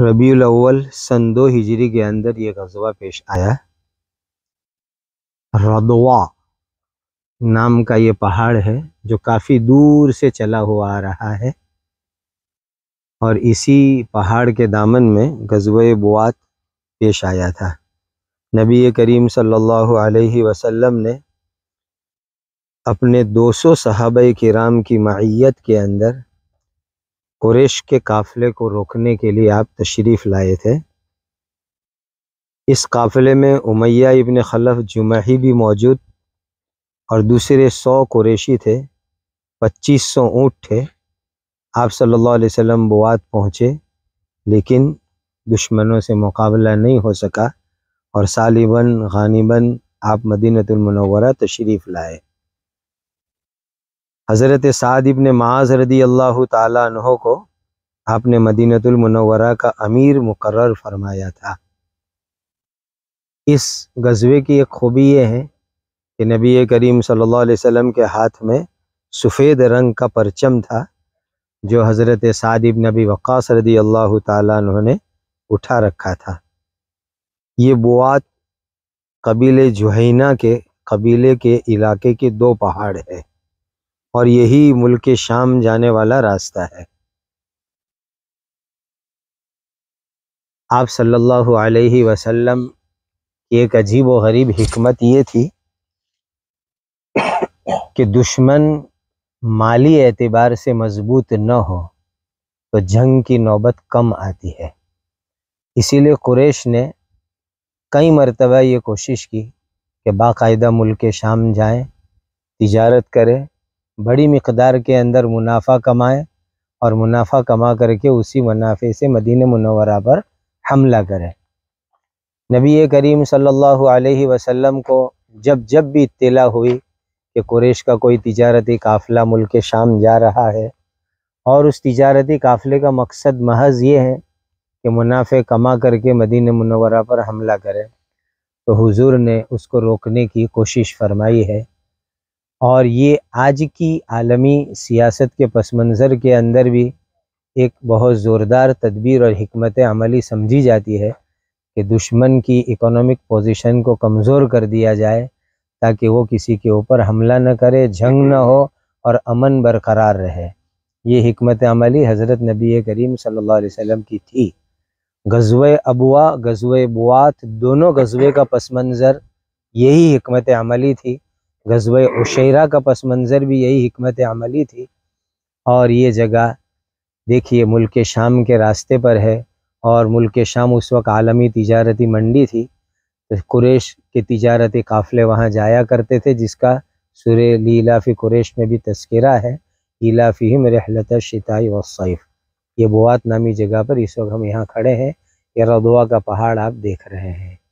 रबी अव्वल सन दो हिजरी के अंदर ये गजबा पेश आया रदवा नाम का ये पहाड़ है जो काफ़ी दूर से चला हुआ आ रहा है और इसी पहाड़ के दामन में गजब बुआत पेश आया था नबी करीम सल्लल्लाहु अलैहि वसल्लम ने अपने 200 सौ सहाब कराम की मैत के अंदर कुरेश के काफ़िले को रोकने के लिए आप तशरीफ़ लाए थे इस काफ़िले में उमैया इबन खलफ जुमही भी मौजूद और दूसरे सौ कुरेशी थे पच्चीस सौ ऊँट थे आप सल्लल्लाहु अलैहि वसल्लम बुआत पहुँचे लेकिन दुश्मनों से मुकाबला नहीं हो सका और सालिबन गानिबन आप मदीनतमनवरा तशरीफ़ लाए हज़रत साद इबन माज रदी अल्लाह तह को आपने मदीनतमनवरा का अमीर मुकर फरमाया था इस गज़बे की एक खूबी ये है कि नबी करीम सल्लल्लाहु अलैहि वसल्लम के हाथ में सफ़ेद रंग का परचम था जो हज़रत साद इबन नबी वक़ास रदी अल्लाह तह ने उठा रखा था ये बुआत कबीले जुहैना के कबीले के इलाके के दो पहाड़ है और यही मुल्क शाम जाने वाला रास्ता है आप सल्लल्लाहु अलैहि वसल्लम की एक अजीब व गरीब हमत ये थी कि दुश्मन माली एतबार से मजबूत न हो तो जंग की नौबत कम आती है इसीलिए कुरैश ने कई मरतबा ये कोशिश की कि बाकायदा मुल्क शाम जाएं, तिजारत करें बड़ी मकदार के अंदर मुनाफा कमाएं और मुनाफा कमा करके उसी मुनाफे से मदीन मनवरा पर हमला करें नबी करीम सल्लल्लाहु अलैहि वसल्लम को जब जब भी इतला हुई कि कुरेश का कोई तजारती काफ़िला मुल्क शाम जा रहा है और उस तजारती काफ़िले का मकसद महज ये है कि मुनाफे कमा करके मदीन मनवरा पर हमला करें तो हुजूर ने उसको रोकने की कोशिश फरमाई है और ये आज की आलमी सियासत के पस मंज़र के अंदर भी एक बहुत ज़ोरदार तदबीर और हमत अमली समझी जाती है कि दुश्मन की इकोनॉमिक पोजीशन को कमज़ोर कर दिया जाए ताकि वो किसी के ऊपर हमला न करे जंग न हो और अमन बरकरार रहे ये हमत अमली हज़रत नबी करीम सल्लल्लाहु अलैहि वसल्लम की थी गजव अबुआ गजव बुआत दोनों गजवे का पस मंज़र यही हमत अमली थी गजब उशरा का पस मंज़र भी यही हमत अमली थी और ये जगह देखिए मुल्क शाम के रास्ते पर है और मुल्क शाम उस वक्त आलमी तजारती मंडी थी तो कुरेश के तजारती काफ़िले वहाँ जाया करते थे जिसका सुर लीलाफ़ी कुरेश में भी तस्करा है मेरे रहलत शिताई वसैफ़ ये बुआत नामी जगह पर इस वक्त हम यहाँ खड़े हैं ये रदुआ का पहाड़ आप देख रहे हैं